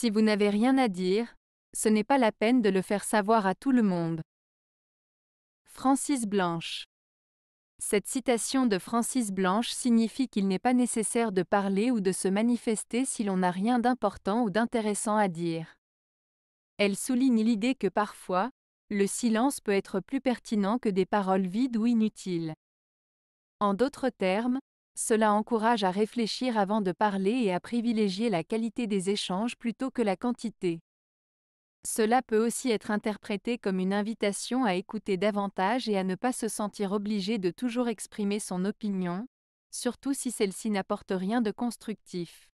Si vous n'avez rien à dire, ce n'est pas la peine de le faire savoir à tout le monde. Francis Blanche Cette citation de Francis Blanche signifie qu'il n'est pas nécessaire de parler ou de se manifester si l'on n'a rien d'important ou d'intéressant à dire. Elle souligne l'idée que parfois, le silence peut être plus pertinent que des paroles vides ou inutiles. En d'autres termes, cela encourage à réfléchir avant de parler et à privilégier la qualité des échanges plutôt que la quantité. Cela peut aussi être interprété comme une invitation à écouter davantage et à ne pas se sentir obligé de toujours exprimer son opinion, surtout si celle-ci n'apporte rien de constructif.